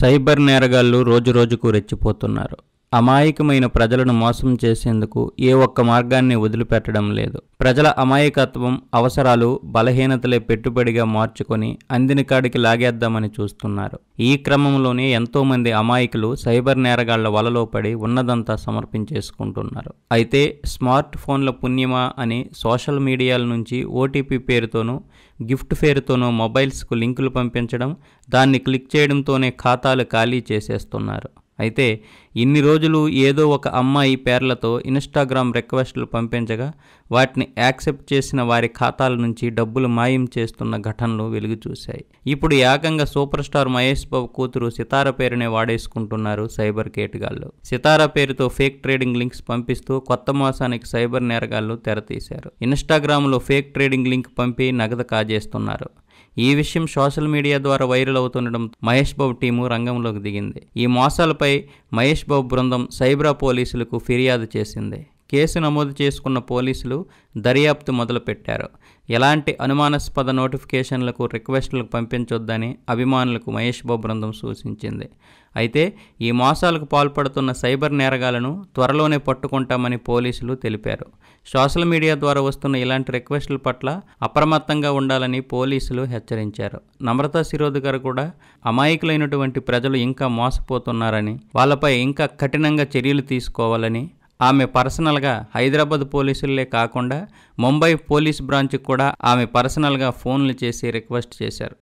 cyber నేరగాళ్లు రోజురోజుకు రెచ్చిపోతున్నారు అమాయకమైన ప్రజలను మోసం చేసేందుకు ఏ ఒక్క మార్గాన్ని వదిలిపెట్టడం లేదు ప్రజల అమాయకత్వం అవసరాలు బలహీనతలే పెట్టుబడిగా మార్చుకొని అందిన కాడికి లాగేద్దామని చూస్తున్నారు ఈ క్రమంలోనే ఎంతోమంది అమాయకులు సైబర్ నేరగాళ్ల వలలో పడి ఉన్నదంతా సమర్పించేసుకుంటున్నారు అయితే స్మార్ట్ ఫోన్ల పుణ్యమా అని సోషల్ మీడియాల నుంచి ఓటీపీ పేరుతోనూ గిఫ్ట్ పేరుతోనూ మొబైల్స్కు లింకులు పంపించడం దాన్ని క్లిక్ చేయడంతోనే ఖాతాలు ఖాళీ చేసేస్తున్నారు అయితే ఇన్ని రోజులు ఏదో ఒక అమ్మాయి పేర్లతో ఇన్స్టాగ్రామ్ రిక్వెస్ట్లు పంపించగా వాటిని యాక్సెప్ట్ చేసిన వారి ఖాతాల నుంచి డబ్బులు మాయం చేస్తున్న ఘటనలు వెలుగు చూశాయి ఇప్పుడు ఏకంగా సూపర్ స్టార్ మహేష్ బాబు కూతురు సితార పేరునే వాడేసుకుంటున్నారు సైబర్ కేటగాళ్ళు సితార పేరుతో ఫేక్ ట్రేడింగ్ లింక్స్ పంపిస్తూ కొత్త మాసానికి సైబర్ నేరగాళ్లు తెరతీశారు ఇన్స్టాగ్రామ్లో ఫేక్ ట్రేడింగ్ లింక్ పంపి నగదు కాజేస్తున్నారు ఈ విషయం సోషల్ మీడియా ద్వారా వైరల్ అవుతుండడం మహేష్ బాబు టీము రంగంలోకి దిగింది ఈ మోసాలపై మహేష్ బాబు బృందం సైబ్రా పోలీసులకు ఫిర్యాదు చేసింది కేసు నమోదు చేసుకున్న పోలీసులు దర్యాప్తు మొదలుపెట్టారు ఎలాంటి అనుమానాస్పద నోటిఫికేషన్లకు రిక్వెస్టులకు పంపించొద్దని అభిమానులకు మహేష్ బాబు బృందం సూచించింది అయితే ఈ మోసాలకు పాల్పడుతున్న సైబర్ నేరగాలను త్వరలోనే పట్టుకుంటామని పోలీసులు తెలిపారు సోషల్ మీడియా ద్వారా వస్తున్న ఇలాంటి రిక్వెస్టుల పట్ల అప్రమత్తంగా ఉండాలని పోలీసులు హెచ్చరించారు నమ్రతా శిరోద్ గారు కూడా అమాయకులైనటువంటి ప్రజలు ఇంకా మోసపోతున్నారని వాళ్ళపై ఇంకా కఠినంగా చర్యలు తీసుకోవాలని ఆమె పర్సనల్గా హైదరాబాద్ పోలీసులే కాకుండా ముంబై పోలీస్ బ్రాంచ్కి కూడా ఆమె పర్సనల్గా ఫోన్లు చేసి రిక్వెస్ట్ చేశారు